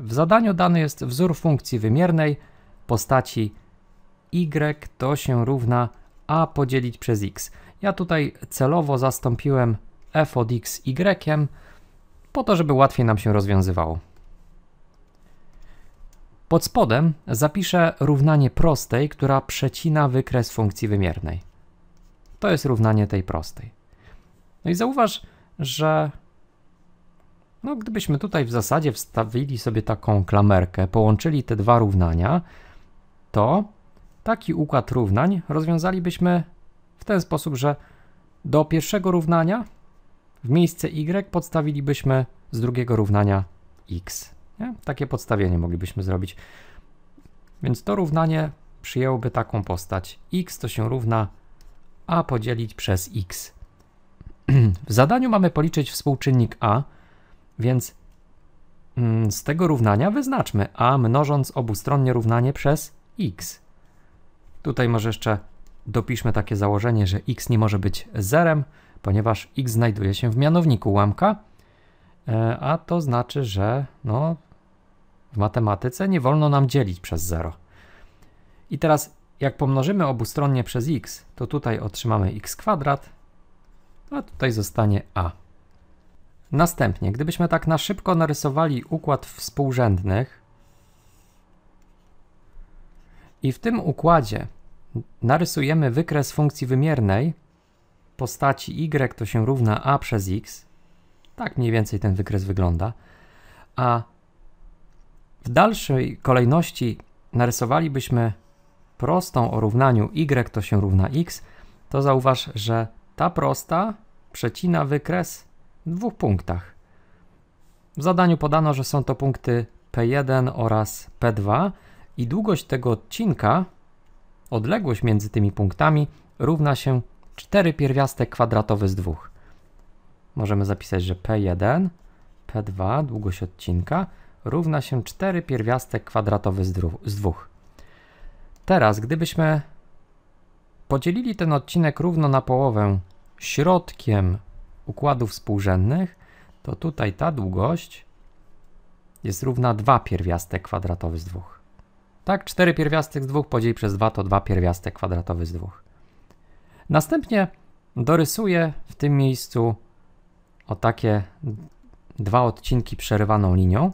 W zadaniu dany jest wzór funkcji wymiernej postaci y to się równa a podzielić przez x. Ja tutaj celowo zastąpiłem f od x y po to, żeby łatwiej nam się rozwiązywało. Pod spodem zapiszę równanie prostej, która przecina wykres funkcji wymiernej. To jest równanie tej prostej. No i zauważ, że no, gdybyśmy tutaj w zasadzie wstawili sobie taką klamerkę, połączyli te dwa równania, to taki układ równań rozwiązalibyśmy w ten sposób, że do pierwszego równania w miejsce y podstawilibyśmy z drugiego równania x. Nie? Takie podstawienie moglibyśmy zrobić. Więc to równanie przyjęłoby taką postać. x to się równa a podzielić przez x. w zadaniu mamy policzyć współczynnik a, więc mm, z tego równania wyznaczmy a mnożąc obustronnie równanie przez x. Tutaj może jeszcze dopiszmy takie założenie, że x nie może być zerem, ponieważ x znajduje się w mianowniku ułamka, e, a to znaczy, że no, w matematyce nie wolno nam dzielić przez 0. I teraz jak pomnożymy obustronnie przez x, to tutaj otrzymamy x kwadrat, a tutaj zostanie a. Następnie, gdybyśmy tak na szybko narysowali układ współrzędnych i w tym układzie narysujemy wykres funkcji wymiernej postaci y to się równa a przez x, tak mniej więcej ten wykres wygląda, a w dalszej kolejności narysowalibyśmy prostą o równaniu y to się równa x, to zauważ, że ta prosta przecina wykres dwóch punktach. W zadaniu podano, że są to punkty P1 oraz P2 i długość tego odcinka, odległość między tymi punktami równa się 4 pierwiastek kwadratowy z 2. Możemy zapisać, że P1, P2, długość odcinka równa się 4 pierwiastek kwadratowy z 2. Teraz, gdybyśmy podzielili ten odcinek równo na połowę środkiem układów współrzędnych, to tutaj ta długość jest równa 2 pierwiastek kwadratowy z 2. Tak, 4 pierwiastek z 2 podzieli przez 2 to 2 pierwiastek kwadratowy z 2. Następnie dorysuję w tym miejscu o takie dwa odcinki przerywaną linią.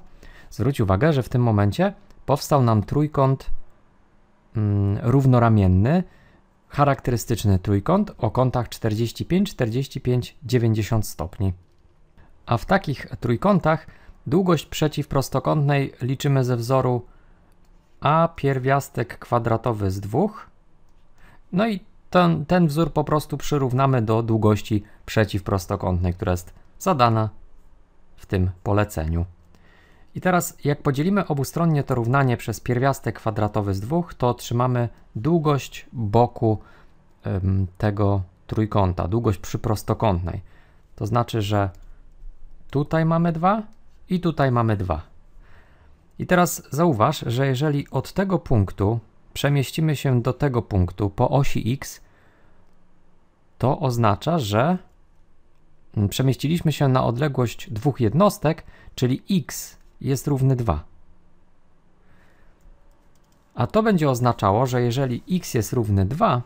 Zwróć uwagę, że w tym momencie powstał nam trójkąt mm, równoramienny, Charakterystyczny trójkąt o kątach 45, 45, 90 stopni. A w takich trójkątach długość przeciwprostokątnej liczymy ze wzoru a pierwiastek kwadratowy z 2. No i ten, ten wzór po prostu przyrównamy do długości przeciwprostokątnej, która jest zadana w tym poleceniu. I teraz jak podzielimy obustronnie to równanie przez pierwiastek kwadratowy z dwóch, to otrzymamy długość boku ym, tego trójkąta, długość przyprostokątnej. To znaczy, że tutaj mamy 2 i tutaj mamy 2. I teraz zauważ, że jeżeli od tego punktu przemieścimy się do tego punktu po osi x, to oznacza, że mm, przemieściliśmy się na odległość dwóch jednostek, czyli x jest równy 2. A to będzie oznaczało, że jeżeli x jest równy 2,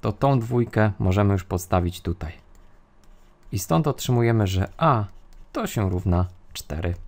to tą dwójkę możemy już podstawić tutaj. I stąd otrzymujemy, że a to się równa 4.